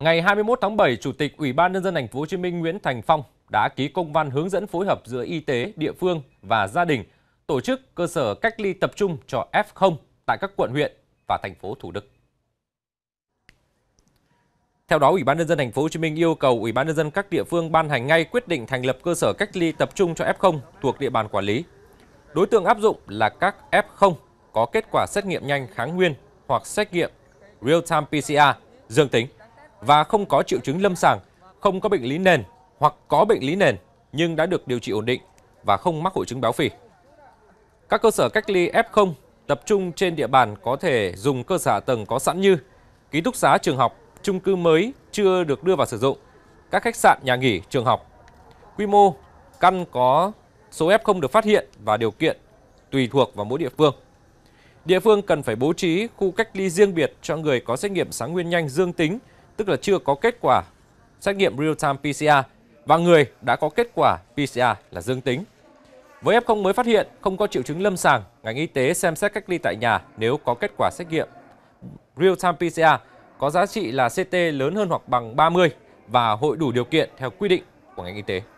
Ngày 21 tháng 7, Chủ tịch Ủy ban nhân dân thành phố Hồ Chí Minh Nguyễn Thành Phong đã ký công văn hướng dẫn phối hợp giữa y tế, địa phương và gia đình tổ chức cơ sở cách ly tập trung cho F0 tại các quận huyện và thành phố Thủ Đức. Theo đó, Ủy ban nhân dân thành phố Hồ Chí Minh yêu cầu Ủy ban nhân dân các địa phương ban hành ngay quyết định thành lập cơ sở cách ly tập trung cho F0 thuộc địa bàn quản lý. Đối tượng áp dụng là các F0 có kết quả xét nghiệm nhanh kháng nguyên hoặc xét nghiệm real-time PCR dương tính và không có triệu chứng lâm sàng, không có bệnh lý nền hoặc có bệnh lý nền nhưng đã được điều trị ổn định và không mắc hội chứng béo phì. Các cơ sở cách ly F0 tập trung trên địa bàn có thể dùng cơ sở tầng có sẵn như ký túc xá trường học, chung cư mới chưa được đưa vào sử dụng, các khách sạn, nhà nghỉ, trường học. Quy mô căn có số F0 được phát hiện và điều kiện tùy thuộc vào mỗi địa phương. Địa phương cần phải bố trí khu cách ly riêng biệt cho người có xét nghiệm sáng nguyên nhanh dương tính tức là chưa có kết quả xét nghiệm real-time PCR và người đã có kết quả PCR là dương tính. Với F0 mới phát hiện, không có triệu chứng lâm sàng, ngành y tế xem xét cách ly tại nhà nếu có kết quả xét nghiệm real-time PCR có giá trị là CT lớn hơn hoặc bằng 30 và hội đủ điều kiện theo quy định của ngành y tế.